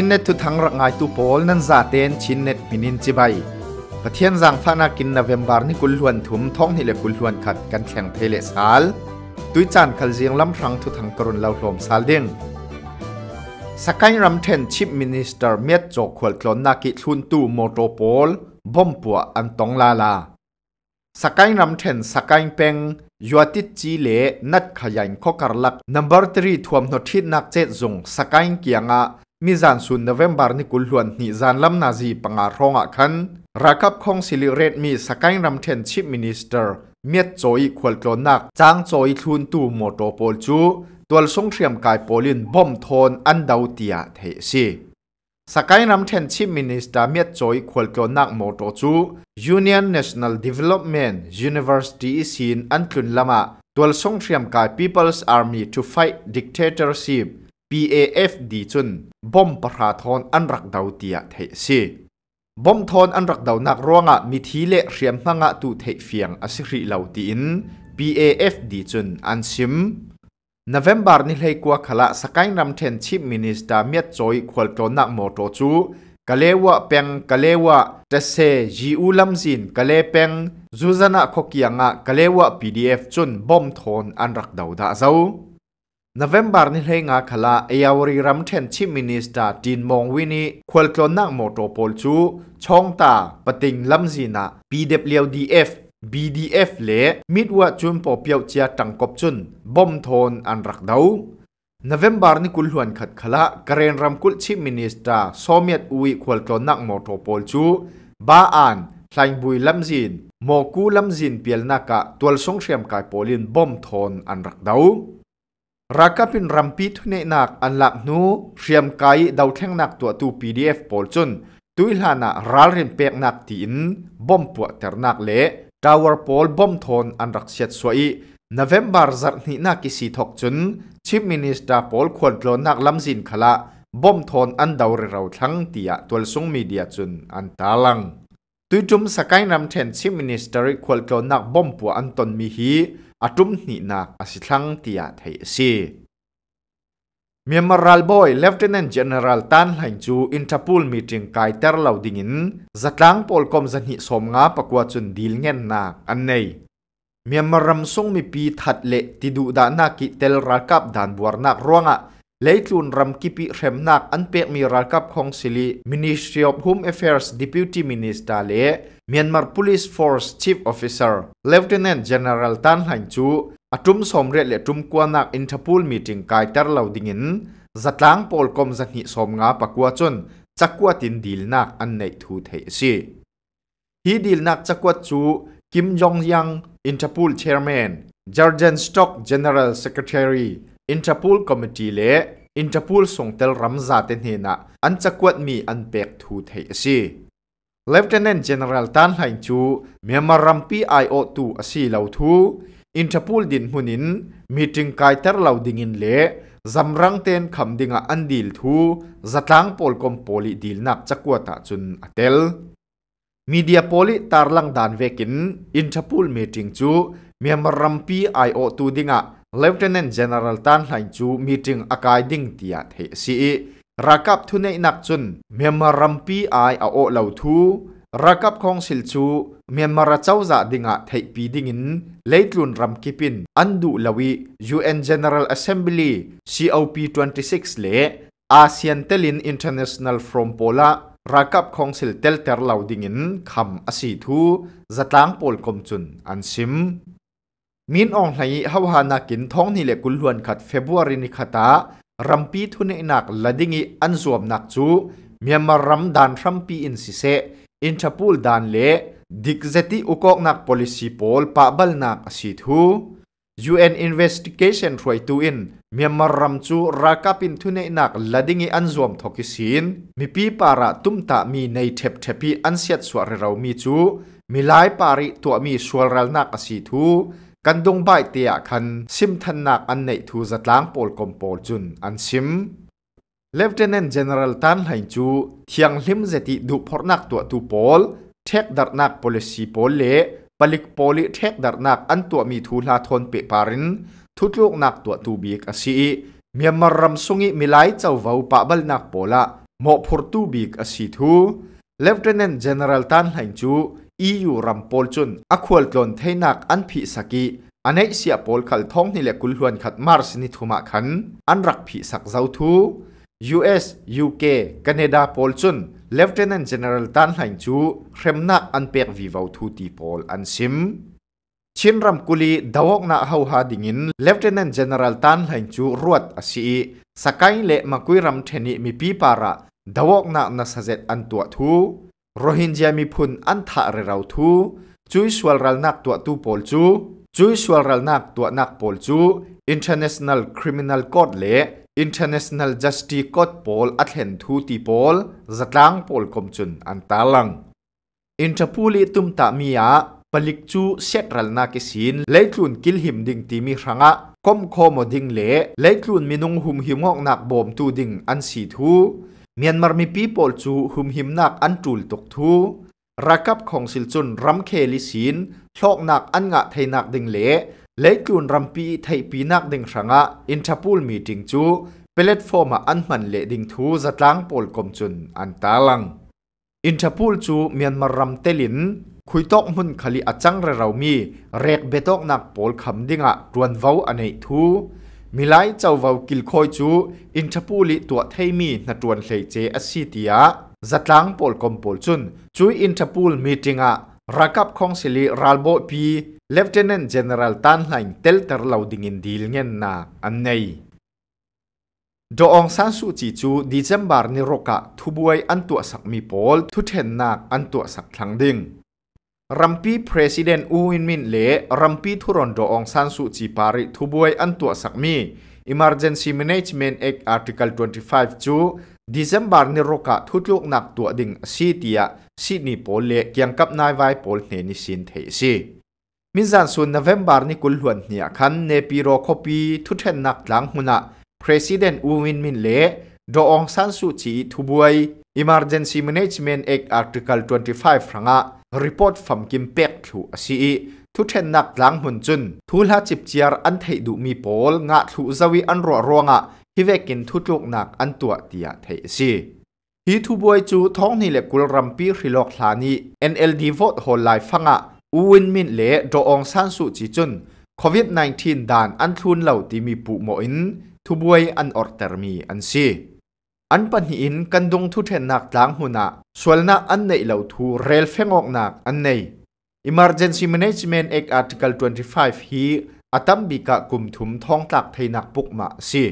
ชินเนตุทังรักไงตุโพลนั้นซาเตนชินเนตมินินจิบายประเทศยนสังฟานากินนเวมบาร์นี่กุลหวนถุมท้องนี่เลยกุลหวนขัดกันแข่งเทเลสาลตุยจานขลเจียงล้ำรังทุทังกรุนเล่าหลมซาลเด้งสกายรัมเทนชิปมินิสเตอร์เมียดจกขวดกลอนนากิทุนตูโมโตโพลบอมปัวอันตองลาลาสกายรัมเทนสกายเป็งยัวติดจีเลนัดขยันข้อกรลักนัมเบอร์ทรีทวมนทิดนักเจ็ดจงสกายเกียงะมิจานสุนนเวมบาร์นิกุลหลวนนิจานลำนาจีปังอารองอ่ะคันรักับคงสิลิเรตมีสกายรัมเทนชิปมินิสเตอร์เมียจอยควอลโกลนักจางจอยทุนตูมอโตโปลจูตัวสงเทียมกายโปลินบอมทนอันดาวเตียเทซีสกายรัมเทนชิปมินิสเตอร์เมียจอยควอลโกลนักมอโตจู Union n a t น o n a l Development u ยู v e เวอร์ซิตีี้ซนอันคุนลามะตัวสงเทียมกาย People's Army to Fight Dictatorship PAF d จุน บอมประหาทอน อันรักดาวเตียเทศบอมทอน อันรักดาวนักร้องอ่ะมีทีเละเรียมพังอ่ะตูเทเฟียง อสิริลาวตีน PAF d จุน อันซิมนาเวมบาร์นี่เลยกว่าขละสกายนำเทนชิปมินิสตาเมียจอยควัญตัวนักมอโตจูกะเลวะเปงกะเลวะเตเซจิอูลัมซินกะเลเปงจูซานาโคกียงอ่ะกะเลวะ PDF จุนบอมทอนอันรักดาวดาเจ้านาเวมบาร์นิเฮงอาคลาเอยาวรีรัมเทนชิมินิสตาดินมองวินิควลตลนักมมโตโปลชูชองตาปติงลัมจีนาปีเดบลีดีเอฟบีดีเอฟเลมิดวัจุนปอเปียวเจียตังกบจุนบอมทอนอันรักดาวนาเวมบาร์นิคุลฮวนขัดคลาเกรนรัมคุลชิมินิสตาโซมิยตอุยควลตลนักมมโตโปลชูบาอันสายบุยลัมจินโมกุลัมจินเปลี่ยนนักตัวลสงเสียมกัยโพลินบอมทอนอันรักดาวรักกัเป็นรัมพีทุนเนักอันหลักนูเรียมไกดาวแทงนักตัวตู PDF ปอลจนตุยลานะรัลเรียเปกนักตีนบอมปวดเตอร์นักเละดาวร์ปอลบอมทอนอันรักเสียดสวยนเวมบาร์จัดนีนักกิสิทกจนชิมมินิสตาปอลควรโลนักลำสินขละบอมทอนอันดาวรเราทั้งตียตัวสงมีเดียจนอันตาลังตุยจุมสกายนำเทนชิมมินิสตาริควรโลนักบอมปวดอันตนมีฮี atum ni nak asitlang tia thei si Myanmar boy Lieutenant General Tan Hain chu Interpol meeting kai ter lo dingin zatlang polkom zan hi som nga pakwa chun dil ngen nak an nei Myanmar ram sung mi pi that le tidu da na ki tel ral kap dan buar nak ruanga leitlun ram ki pi rem nak an pek mi ral kap khong sili Ministry of Home Affairs Deputy Minister le Myanmar Police Force Chief Officer Lieutenant General Tan Hanh Chu atum somre le tum kuanak Interpol meeting kai tar laudingin zatlang polkom zatni somnga pakwa chon chakwa tin dilnak an nei thu thei si hi dilnak chakwa chu Kim Jong Yang Interpol Chairman Jordan Stock General Secretary Interpol Committee le Interpol songtel ramza te hne an chakwat mi an pek thu thei si Lieutenant General Tan Hain chu Myanmar Rampi IO2 asi lo thu Interpol din hunin meeting kai tar lo dingin le zamrang ten khamdinga andil thu zatlang polkom poli dil nak chakwa ta chun atel media poli tarlang dan vekin Interpol meeting chu Myanmar Rampi IO2 dinga Lieutenant General Tan Hain chu meeting akai ding tia the si รักับทุนในนักจุนเมียมารัมปีไอเอาโอเหล่าทูรักับของสิลจูเมียนมาราเจ้าจะดิงะไทยปีดิงินเลยลุนรัมกิปิน อันดูลวียูเอ็นเ n เ e n e r a l a s s e m b l ี COP 26เลอาเซียนเตลินอินเตอร์เนชั่นแนลฟรอมโ o ลารักับของสิลเตลเตอร์เหล่าดิงินคำอสีทูจะตั้งโปลกมจุนอันซิมมินอองไหฮาวานากินท้องนี่เลกุลวนขัดเฟบรุารินิคตา rampi thu ne nak ladingi anzuam nak chu Myanmar ram dan rampi in si se in chapul dan le dikzeti ukok nak policy pol pabal nak asi thu UN investigation roi tu in Myanmar ram chu rakapin thu ne nak ladingi anzuam thokisin pi para tumta mi nei thep thepi ansiat sware rau mi chu milai pari tu mi sualral nak asi thu กันดงใบเตียคันซิมทันนักอันในทูจัดล้างโปลกมโปลจุนอันซิม Lieutenant General Tan Lai Chu thiang hlim zeti du phornak tua tu pol thek darnak policy pol le palik poli thek darnak an tua mi thu la thon pe parin thutluk nak tua tu bik asi Myanmar ram sungi milai chau vau pa bal nak pola mo phur tu bik asi thu Lieutenant General Tan Lai Chu e u rampolchun akhol tlon theinak anphi saki anaisia pol khal thongni le kulhuan khatmars ni thuma khan a n r a k p i s a k ู u s uk canada polchun lieutenant general t a n l h a i n c h u remna anpek viwawthu ti pol ansim chenramkoli dawokna h a h a d i n g l e u t e n a n t general t a n l a i n c h u ruat asii sakai le makui ram theni mi pipa ra dawokna na s a e t a โรฮิงญามีพุนอันทะเรราทูจุยสวลรัลนักตัวตูโปลจูจุยสวลรัลนักตัวนักโปลจู International Criminal Court เล International Justice Court โปลอัตเห็นทูตีโปลจัดลังโปลกมจุนอันตาลังอินทพูลิตุมตามียาปลิกจูเซตรัลนักสินเลคลุนกิลหิมดิงตีมีรังะคมโคมดิงเลเลคลุนมินุงหุมหิมอกนักบอมตูดิงอันสีทูเมียนมาร์มีปีโปลจูหุมหิมนักอันจูลตกทูรักับของสิลจุนรัมเคลิสินโอกนักอันงะไทยนักดึงเละเละจูนรัมปีไทยปีนักดึงสังะอินทพูลมีดิงจูเปเลตฟอร์มอันมันเละดิงทูจัดล้างโปลกมจุนอันตาลังอินทพูลจูเมียนมารัมเตลินคุยตอกมุนขลิอัจังเรเรามีเรกเบตอกนักโปลคำดิงะรวนเว้าอันไหนทูมิไลเจ้าวากิลคอยจูอินทปูลิตัวเทมีนัดวนเลเจอสิเตียจัดล้างปอลกอมปอลจุนจูอินทปูลมีติงะรักับของสิลิรัลโบปีเลฟเทนเนนเจเนอรัลตันไลน์เตลเตอร์ลาวดิงินดีลเงินนาอันเนยดองซันสุจิจูดิเซมบาร์นิโรกะทุบวยอันตัวสักมีปอลทุเทนนักอันตัวสักทาังดิงรัมปีประธานอูอินมินเล่รัมปีทุรนโดองสันสุจิปาริทุบวยอันตัวสักมี Emergency Management Act Article 25จูดิเซมบาร์นิโรกะทุลุกนักตัวดิ่งซีเตียซีนีโปเล เกียงกับนายไวโปลเนนิสินเทซีมิจันสุนนเวมบาร์นิกุลหวนเนียคันเนปิโรคปี ทุเทนนักหลังหุนะ p r e s i d e อูอินมินเล่ดองสันสุจิทุบวย Emergency Management Act Article 25ฟรังะ report from kimpek thu asi thu then nak lang hun chun thu la chip chiar an thei du mi pol nga thu zawi an ro ronga hi vekin thu tlok nak an tua tia thei si hi thu boy chu thong ni le kul ram pi hrilok thlani NLD vote hol lai fanga uwin min le do ong san su chi chun covid 19 dan an thlun lo ti mi pu mo in thu boy an orter mi an si อันปนีอินกันดงทุเทนักล้งหุนะส่วนนักอันในเหล่าทูเรลเฟงอกนักอันใน Emergency Management Act Article 25ฮีอาตมบิกะกุมทุมท้องตักไทยนักปุกมาสี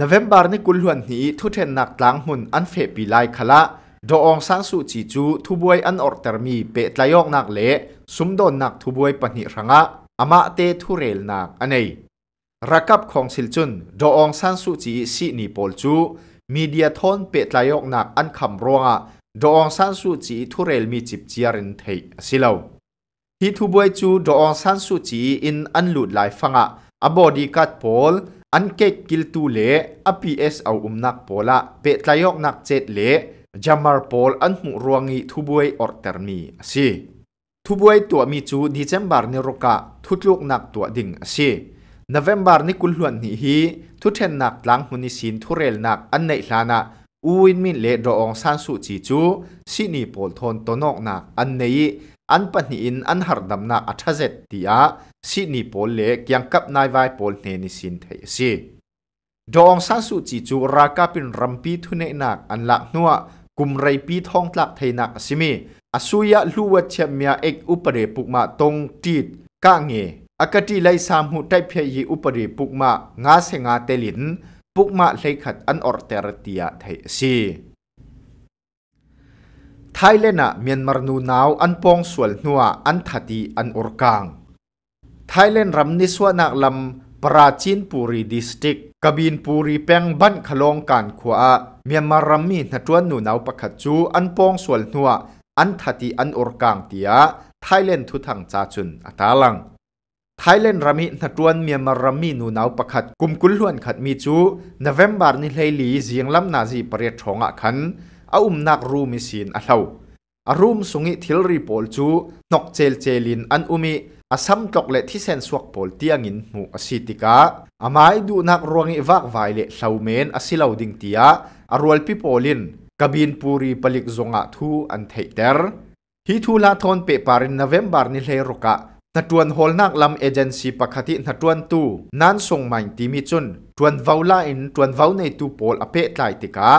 นเวมบาร์นี่กุลวนนี้ทุเทนักล้งหุนอันเฟปีไลคละดอองสังสุจิจูทุบวยอันออร์เตอร์มีเปตลายอกนักเละสุมโดนนักทุบวยปนิรังะอามาเตทุเรลนักอันในรักับของสิลจุนดอองสังสุจิสีนีโอลจูมีเดียทอนเปิดลายกหนักอันคำรัวดองสันสุจีทุเรลมีจิบเจียรินเทสิเลาฮิทุบวยจูดองสันสุจีอินอันหลุดหลายฟังะอบอดีกัดโพลอันเกกกิลตูเลอพีเอสเอาอุมนักโพละเปิดลายกหนักเจ็ดเลจัมมาร์โพลอันมุรวงีทุบวยออร์เตอร์มีสิทุบวยตัวมีจูดิเซมบาร์เนรกะทุดลูกหนักตัวดิ่งสินเวมบาร์นิกุลลวนนี่ฮีทุเทนนักหลังมุนิสินทุเรลนักอันไหนลานะอูินมินเลดรองซันสุจิจูสินีโปลทอนตนอกนักอันไหนอันปนิอินอันหัดดำนักอัจฉริยตีสินีโปลเล็กยังกับนายวายโปลเนนิสินเทียสิดรองซันสุจิจูราคาเป็นรัมปีทุเนนักอันลักนัวกุมไรปีทองหลักไทยนักสิมีอสุยะลูวัชเมียเอกอุปเดปุกมาตรงจีตก้างเง akati lai sam hu tai phe hi upari pukma nga se nga telin pukma leikhat an or teratia thai si Thailand Myanmar nu naw an pong sual nuwa an thati an urkang Thailand ram ni swa nak lam Prachin Puri district Kabin Puri peng ban khalong kan khwa Myanmar ram mi na tuan nu naw pakhat chu an pong sual nuwa an thati an urkang tia Thailand thu thang cha chun atalang ไทยเล่นรัมีนักรวนเมียมารัมีนูนาวประคัดกุมกุลล้วนขัดมีจูนเวมบาร์นิเลลีเสียงลำนาจีเปรียดชงอ่ะขันอาอุมนักรูมิสินอัลเลาอารูมสุงิทิลรีโปลจูนกเจลเจลินอันอุมิอาซัมตกเลทที่เซนสวกโปลเตียงินมูอาซิติกาอาไม้ดูนักรวงอิวักไวเละเสาเมนอาซิลาวดิงเตียอารวลพิโปลินกบินปูรีปลิกจงอัะทูอันเทเตอร์ฮิทูลาทอนเปปารินนเวมบาร์นิเลโรกะนัดวนฮอลนักลำเอเจนซี่ปกตินัดวนตู้นั้นส่งมาอินทีมิจุนตวนวาวลาอินตวนวาวในตู้โพลอเปตไลติกา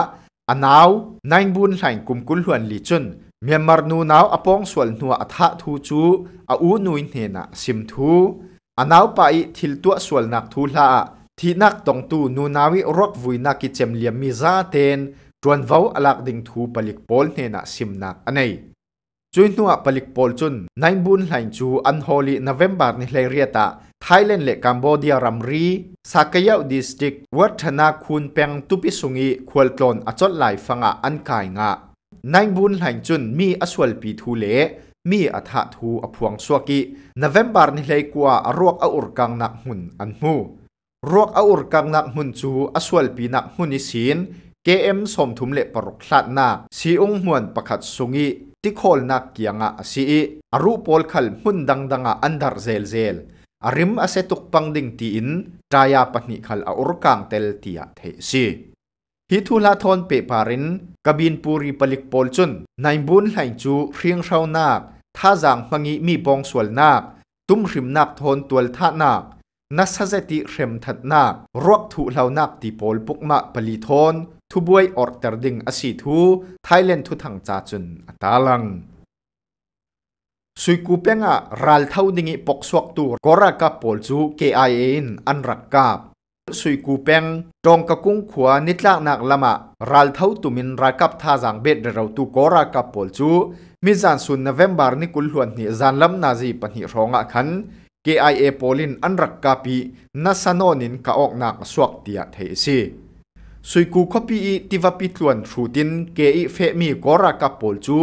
อันเอานายบุญไหลกุมกุลหวนลีจุนเมียนมาร์นูนาวอปองส่วนหัวอัฐทูจูอาอูนุยเนนะซิมทูอันเอาไปทิลตัวส่วนนักทูลาที่นักตองตู้นูนาวิรกวุยนักกิเจมเลียมมิซาเตนตวนวาวอลักดิงทูปลิกโพลเนนะซิมนักอันนี้จุนนัวปลิกโอลจุนนายบุญไหลจูอันฮอลีนเวมบาร์นิเลเรียตาไทยแลนด์และกัมบูเดียรัมรีสักยาวดิสติกวัฒนาคุณเปียงตุปิสุงีควอลกลอนอจดหลายฟังอันกายงะนายบุญไหลจุนมีอสวลปีทูเลมีอัฐทูอพวงสวกินเวมบาร์นิเลกัวรวกอุรกังนักหุนอันหูรวกอุรกังนักหุนจูอสวลปีนักหุนิสินเกมสมทุมเลปรกสัดนาสีองหวนประคัดสุงีติคอลนักยังอ่ะสีอารูปอลขัลมุนดังดังอ่ะอันดาร์เซลเซลอาริมอาศัยตุกปังดิ่งตีอินจายาปนิขัลอาอุรกังเตลตียเทสีฮิทุลาทอนเปปารินกบินปูรีปลิกปอลจุนนายบุญไหจูเรียงชาวนาท่าจางมังงีมีบองส่วนนาตุ้มริมนักทอนตัวท่านานัสเซติเข็มทัดนารักถูเหล่านักตีโพลปุกมาปลีทอนทุบวยออร์เตอร์ดิงอสีทู ไทยแลนด์ทุทังจ้าจุนตาลังสุยกูเปงะรัลเท่าดิ่งปกสวกตัวกรากาโพลจูเคไอเอ็นอันรักกาบสุยกูเปงรงกะกุ้งขวานิดลากนักละมะรัลเท่าตุมินรากับท่าจังเบ็ดเราตุกรากาโพลจูมิจันสุนนเวมบาร์นิกุลหวนนิจันลำนาจีปนิรองะคัน KIA Polin an rak kapi na sanonin kaok nak suak tia thei si. Suiku kopi i tivapi tluan thrutin KI fe mi kora kap pol chu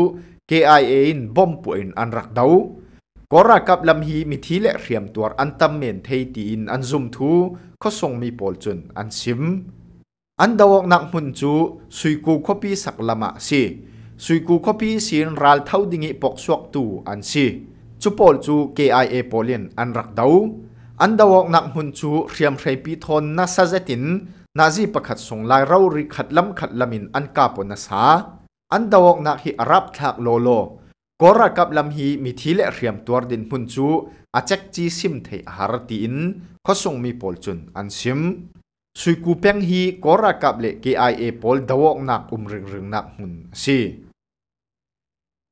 KIA in bom puin an rak dau. Kora kap lam hi mi thi le riam tuar an tam men thei ti in an zum thu khosong mi pol chun an sim. An dawok nak mun chu suiku kopi sak lama si. Suiku kopi sin ral thau dingi pok suak tu an si. chu pol chu KIA polin an rak do an dawok nak mun chu riam rei pi thon na sa zetin nazi pakhat song lai rau ri khat lam khat lamin an ka po na sa an dawok nak hi arab thak lo lo kora kap lam hi mi thi le riam tuar din mun chu a chek chi sim thei har ti in khosung mi pol chun an sim suiku peng hi kora kap le KIA pol dawok nak um ring ring nak mun si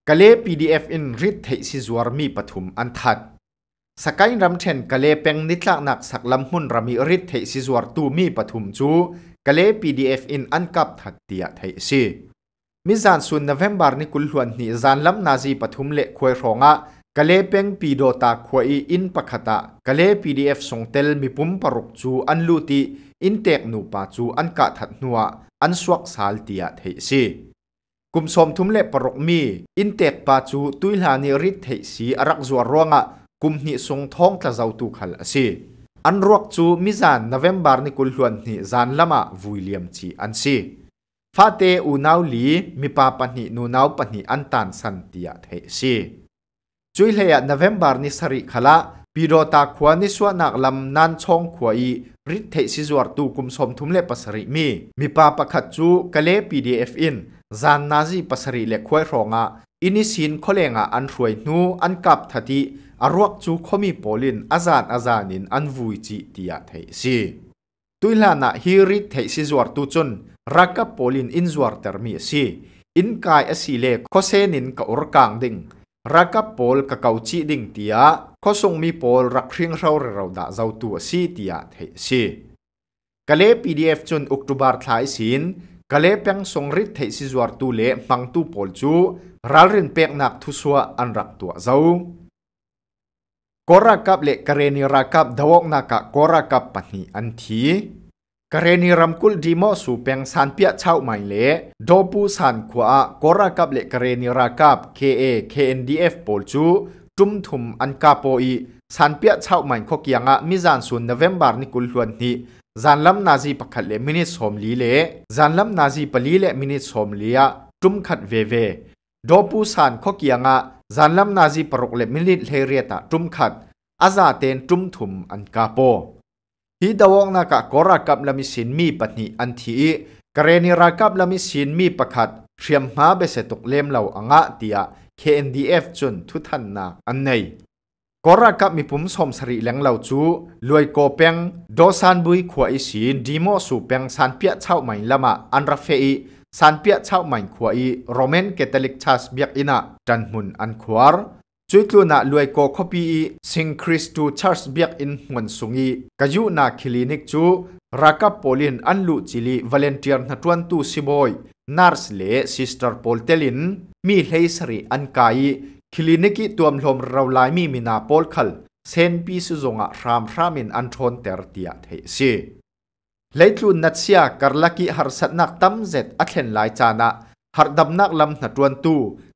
กาเล่ PDF อินริดเทสิจวรมีปฐุมอันทัดสกายรำเทนกาเล่เป็งนิตลักนักสักลำหุ่นรามีริดเทสิจวรตูมีปฐุมจูกาเล่ PDF อินอันกับทัดเตียเทสิมิจานสุนนเวมบาร์นิคุลหวนนี่จานลำนาซีปฐุมเละควยรองะกาเล่เป็งปีโดตาควยอินปะขตะกาเล่ PDF ส่งเตลมีปุ่มปรุกจูอันลูติอินเตกนูปาจูอันกะทัดนัวอันสวกสาลเตียเทสิกุมสมทุมเล็บปรกมีอินเตปาจูตุยลานิริทเฮสีรักจวรวงะกุมนิสงท้องตะเจ้าตุขัลสีอันรวกจูมิจานนเวมบาร์นิกุลฮวนนิจานลามาวุยเลียมจีอันสีฟาเตอูนาวลีมีปาปันินูนาวปันิอันตันสันติยะเทสีจุยเลียนเวมบาร์นิสริขละปีโรตาขวานิสวนักลำนันชองขวอีริทเทสิจวรตุกุมสมทุมเลปสริมีมีปาปะขัดจูกะเลปีดีเอฟอินจานนาจีปัสรีเล็กควยรองอ่ะอินิสินเขาเลงอ่ะอันรวยนู้อันกับทัดีอารวกจูเขามีโปลินอาจารอาจารินอันวุ่ยจีตีอาเทซีตุยลานะฮิริเทซิจวัรตุจนรักกับโปลินอินจวัรเทอร์มีสีอินกายอสีเล็กเขาเซนินกับอุรกางดิงรักกับโปลกับเกาจีดิงตีอาเขาส่งมีโปลรักเรียงเราเราดาเราตัวสีตีอาเทซีกะเลปีดีเอฟจนอุกตุบาร์ทายสินกะเลเปียงสงริดเทสิจวรตูเล่มังตูปอลจูรัลรินเปียกนักทุสวะอันรักตัวเจ้ากอรากับเละกเรนิรากับดวกนักกอรากับปันนีอันทีกเรนิรัมกุลดีมอสูเปียงสันเปียเช่าไม่เละดอปูสันขวากอรากับเละกเรนิรากับ KA k n d ฟปอลจูจุมทุมอันกาโปอีสันเปียเช่าไม่ขกยงะมิจันสุนเนเวมบาร์นิกุลหวนทีจันลำนาจีปักขัดเล่มินิสโอมลีเล่จันลำนาจีปลีเล่มินิสโอมลียจุมขัดเวเวโดปูซานข้อเกียงะจันลำนาจีปรกเล่มินิเฮเรียตะจุมขัดอาซาเตนจุมถุมอันกาโปฮิดาวงนักกอรากับลมิสินมีปนิอันทีกรนิรากับลามิสินมีปักขัดเชียมหาเบสตุกเลมเหล่าอ่างะเตีย KNDF จนทุทันนาอันในกรักับมีปุ่มสมสรีแหลงเหล่าจูลวยโกเปียงโดซานบุยขวอิสินดีโมสูเปียงสันเปียเช่าใหม่ละมาอันรัเฟอีสันเปียเช่าใหม่ขวอีโรเมนเกตาลิกชาสเบียกอินะจันมุนอันควารจุดลูน่าลวยโกคบีีสิงคริสตูชาร์สเบียกอินมุนสุงีกายุนาคลินิกจูรักับโพลินอันลูจิลีวาเลนเทียร์นัทวันตูซิบอยนาร์สเลซิสเตอร์โพลเตลินมีเฮสรีอันกายคลินิกตัวมลมเราหลมีมินาโปลคัลเซนปีสุจงะรามรามินอันทนเตอร์ติอาเทซีเลทุนนัดเซียกัลลักิฮาร์สันนักตั้มเจ็ดอัเทนไลจานะฮาร์ดับนักลำนัดวนตู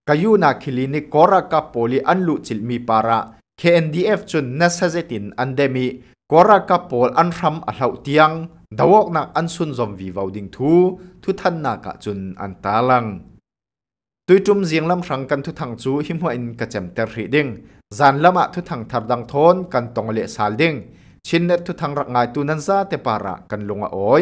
กายูนาคลินิกอร์กกับโพลีอันลุจิลมีปาระ KNDF จุนนัสเซตินอันเดมีกอร์กกับโพลอันรำอัลเลวตียงดาวกนักอันซุนซอมวีวาวดิงทูทุทันนากะจุนอันตาลังตุยจุมเสียงลำครังกันทุทังจูหิมหัวอินกระเจมเตอร์ริดิ้งจานลำอมะทุทังถัดดังทนกันตองเละสาลดิ้งชินเนทุทังรักงายตูนันซาเตปาระกันลงอ่อย